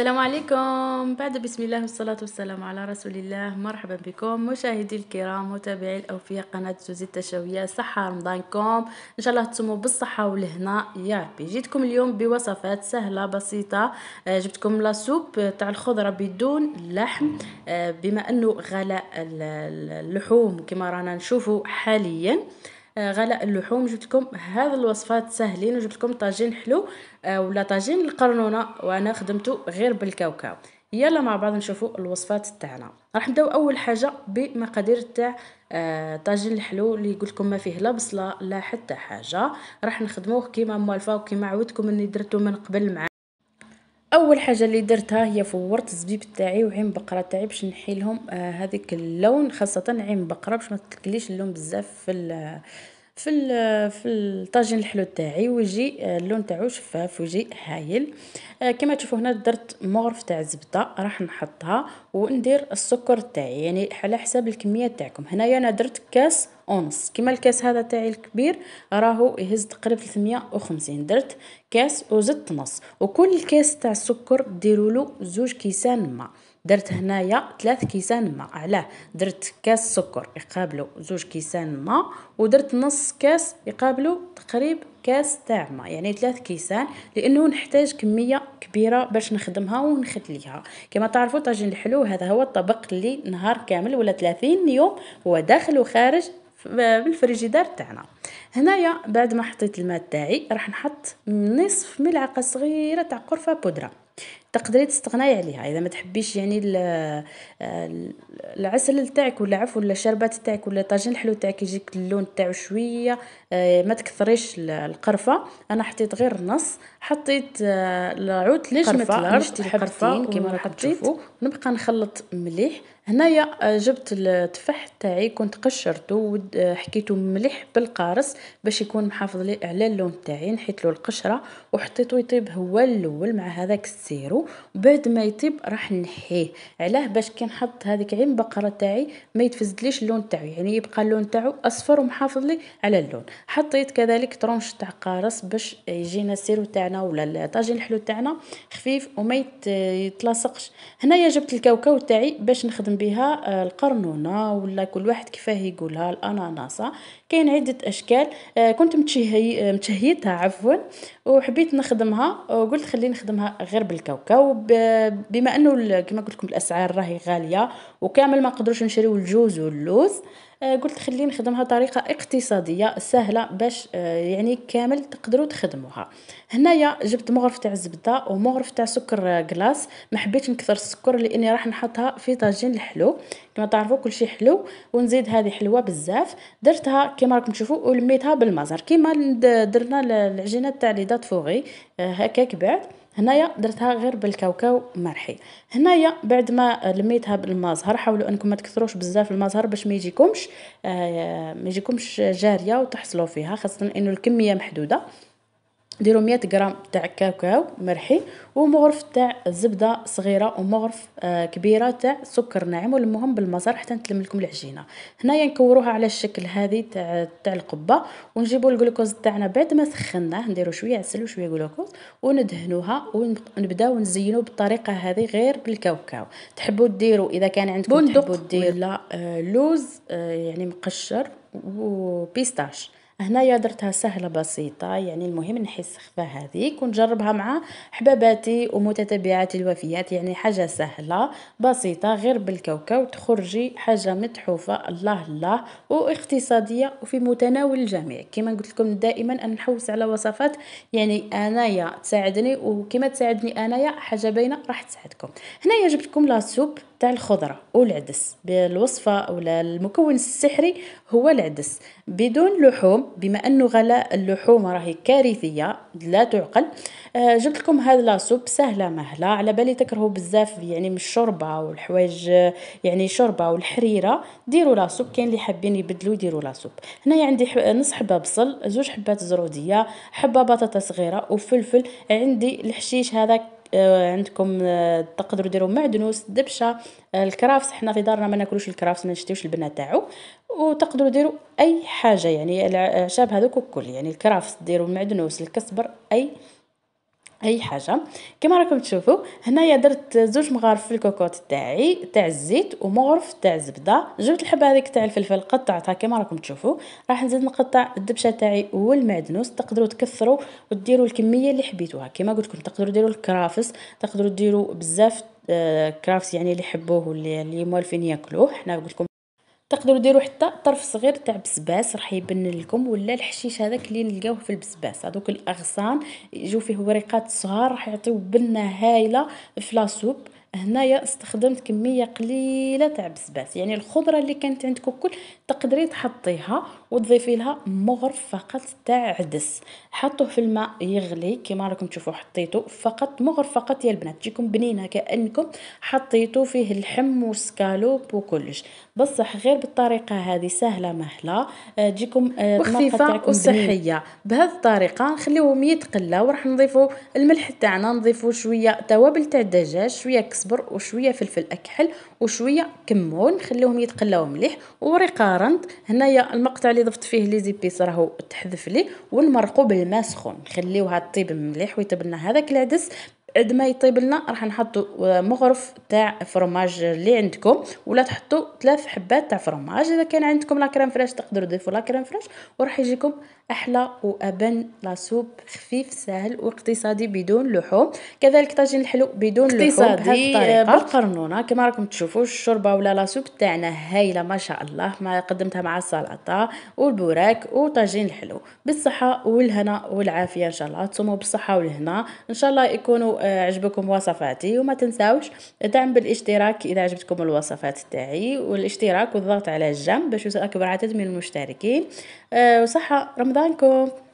السلام عليكم بعد بسم الله والصلاة والسلام على رسول الله مرحبا بكم مشاهدي الكرام متابعي الأوفياء قناة سوزي التشاوية صحة رمضانكم إن شاء الله تسموا بالصحة والهنا يا ربي جيتكم اليوم بوصفات سهلة بسيطة آه، جبتكم لا سوب تاع الخضرة بدون لحم آه، بما أنه غلاء اللحوم كما رانا نشوفوا حاليا آه، غلاء اللحوم جبت لكم هذه الوصفات ساهلين وجبت لكم طاجين حلو آه، ولا طاجين القرنونه وانا خدمته غير بالكاوكاو يلا مع بعض نشوفوا الوصفات تاعنا راح نبداو اول حاجه بمقادير تاع آه، طاجين الحلو اللي قلت لكم ما فيه لا بصله لا حتى حاجه راح نخدموه كيما موالفه وكيما عودتكم اني درتو من قبل مع اول حاجه اللي درتها هي فورت الزبيب تاعي وعين بقره تاعي باش نحيلهم آه هذيك اللون خاصه عين بقره باش ما تكليش اللون بزاف في الـ في الـ في الطاجين الحلو تاعي ويجي آه، اللون تاعو شفاف ويجي هايل آه كما تشوفوا هنا درت مغرف تاع الزبده راح نحطها وندير السكر تاعي يعني على حساب الكميه تاعكم هنايا انا درت كاس ونص كما الكاس هذا تاعي الكبير راهو يهز تقريبا 350 درت كاس وزدت نص وكل كاس تاع السكر ديروا له زوج كيسان ماء درت هنايا ثلاث كيسان ماء علاه درت كاس سكر يقابلو زوج كيسان ماء ودرت نص كاس يقابلو تقريب كاس تاع ماء يعني ثلاث كيسان لانه نحتاج كميه كبيره باش نخدمها ونختليها كما تعرفوا طاجين الحلو هذا هو الطبق اللي نهار كامل ولا 30 يوم هو داخل وخارج بالفريجيدار تاعنا هنايا بعد ما حطيت الماء تاعي راح نحط نصف ملعقه صغيره تاع قرفه بودره تقدري تستغناي عليها اذا ما تحبيش يعني العسل تاعك ولا عفوا ولا الشربات تاعك ولا الطاجين الحلو تاعك يجيك اللون تاعو شويه آه، ما تكثريش القرفه انا حطيت غير النص حطيت آه، العود ليش مثل القرفه القرفه كيما راكم تشوفوا نبقى نخلط مليح هنايا آه، جبت التفاح تاعي كنت قشرتو وحكيته آه، مليح بالقارص باش يكون محافظ لي على اللون تاعي نحيتلو القشره وحطيته يطيب هو الاول مع هذاك السيرو بعد ما يطيب راح نحيه علاه باش كي نحط هذيك عين بقره تاعي ما يتفزدليش اللون تاعو يعني يبقى اللون تاعو اصفر ومحافظ لي على اللون حطيت كذلك ترونش تاع قارص باش يجينا السيرو تاعنا ولا طاجين الحلو تاعنا خفيف وما يتلاصقش هنايا جبت الكاوكاو تاعي باش نخدم بها آه، القرنونه ولا كل واحد كيفاه يقولها الاناناسه كاين عده اشكال آه، كنت متشهيتها عفوا وحبيت نخدمها وقلت خلي نخدمها غير بالكاوكاو بما انه كما قلت لكم الاسعار راهي غاليه وكامل ما نقدروش نشريو الجوز واللوز آه، قلت خلي نخدمها طريقه اقتصاديه سهله باش آه، يعني كامل تقدروا تخدموها هنايا جبت مغرف تاع الزبده ومغرف تاع سكر كلاص آه، ما حبيتش نكثر السكر لاني راح نحطها في طاجين الحلو كما تعرفوا كل شيء حلو ونزيد هذه حلوه بزاف درتها كما راكم تشوفوا ولميتها بالمزر كما درنا العجينه تاع لي دات فوغي هكاك بعد هنايا درتها غير بالكاوكاو مرحي هنايا بعد ما لميتها بالمازهر حاولوا انكم ما تكثروش بزاف المازهر باش ما يجيكمش آه ما يجيكمش جاريه وتحصلوا فيها خاصه انه الكميه محدوده ديروا 100 غرام تاع كاكاو مرحي ومغرف تاع زبده صغيره ومغرف آه كبيره تاع سكر ناعم والمهم بالمزار حتى نتلم لكم العجينه هنايا نكوروها على الشكل هذه تاع تاع القبه ونجيبوا الجلوكوز تاعنا بعد ما سخناه نديروا شويه عسل وشويه جلوكوز وندهنوها ونبداو نزينوا بالطريقه هذه غير بالكاكاو تحبوا ديروا اذا كان عندكم تحبوا ديروا آه، لوز آه يعني مقشر وبيستاش هنايا درتها سهله بسيطه يعني المهم نحس خفه هذيك ونجربها مع حباباتي ومتتبعاتي الوفيات يعني حاجه سهله بسيطه غير بالكاوكاو تخرجي حاجه متحوفه الله الله واقتصاديه وفي متناول الجميع كما قلت لكم دائما انا نحوس على وصفات يعني انايا تساعدني وكما تساعدني انايا حاجه باينه راح تساعدكم هنايا جبت لكم لا سوب تاع الخضره والعدس بالوصفه او المكون السحري هو العدس بدون لحوم بما انه غلاء اللحوم راهي كارثيه لا تعقل آه جبت لكم هذا لاسوب سهله مهله على بالي تكرهوا بزاف يعني من الشوربه والحوايج يعني شوربه والحريره ديروا لاسوب كاين اللي حابين يبدلوا يديروا لاسوب هنايا عندي نص حبه بصل زوج حبات زروديه حبه بطاطا صغيره وفلفل عندي الحشيش هذا آه، عندكم آه، تقدروا ديروا معدنوس دبشه آه، الكرافس حنا في دارنا ما ناكلوش الكرافس ما نشتيوش البنه تاعو وتقدروا ديروا اي حاجه يعني الاعشاب هذوك الكل يعني الكرافس ديروا المعدنوس الكسبر اي اي حاجه كما راكم تشوفوا هنايا درت زوج مغارف في الكوكوط تاعي تاع الزيت ومغرف تاع الزبده جبت الحبه هذيك تاع الفلفل قطعتها كما راكم تشوفوا راح نزيد نقطع الدبشه تاعي والمعدنوس تقدروا تكثروا وديروا الكميه اللي حبيتوها كما قلت لكم تقدروا ديروا الكرافس تقدروا ديروا بزاف آه، كرافس يعني اللي يحبوه واللي اللي موالفين ياكلوه حنا قلت لكم تقدروا ديروا حتى طرف صغير تاع بسباس راح يبن لكم ولا الحشيش هذاك اللي نلقاوه في البسباس هذوك الاغصان يجوا فيه وريقات صغار راح يعطيو بنه هايله في لاصوب هنايا استخدمت كميه قليله تاع بسباس يعني الخضره اللي كانت عندكم كل تقدري تحطيها وتضيفي لها مغرف فقط تاع عدس حطوه في الماء يغلي كما راكم تشوفوا حطيته فقط مغرف فقط يا البنات تجيكم بنينه كانكم حطيتو فيه اللحم والسكالوب وكلش بصح غير بالطريقه هذه سهله مهله آه، تجيكم آه، وخفيفه وصحيه بهذه الطريقه نخليوهم يتقلاو وراح نضيفوا الملح تاعنا نضيفوا شويه توابل تاع الدجاج شويه كس الصبر وشويه فلفل اكحل وشويه كمون نخليهم يتقلاو مليح وريقه رند هنايا المقطع اللي ضفت فيه لي زيبيس راهو تحذف لي ونمرقو بالماء سخون نخليوها طيب مليح ويطيب لنا هذاك العدس قد ما يطيب لنا راح نحطو آه، مغرف تاع فرماج اللي عندكم ولا تحطو ثلاث حبات تاع فرماج اذا كان عندكم لا كريم فريش تقدروا تضيفوا لا كريم فريش وراح يجيكم احلى وابن لاسوب خفيف سهل واقتصادي بدون لحوم كذلك طاجين الحلو بدون لحوم اقتصادي بالقرنونه كما راكم تشوفوا الشوربه ولا لاسوب تاعنا هايله ما شاء الله ما قدمتها مع السلطه والبوراك وطاجين الحلو بالصحه والهنا والعافيه ان شاء الله تصوموا بالصحه والهنا ان شاء الله يكونوا آه، عجبكم وصفاتي وما تنساوش دعم بالاشتراك اذا عجبتكم الوصفات تاعي والاشتراك والضغط على الجنب باش يوصل اكبر عدد من المشتركين آه، وصحه رمضانكم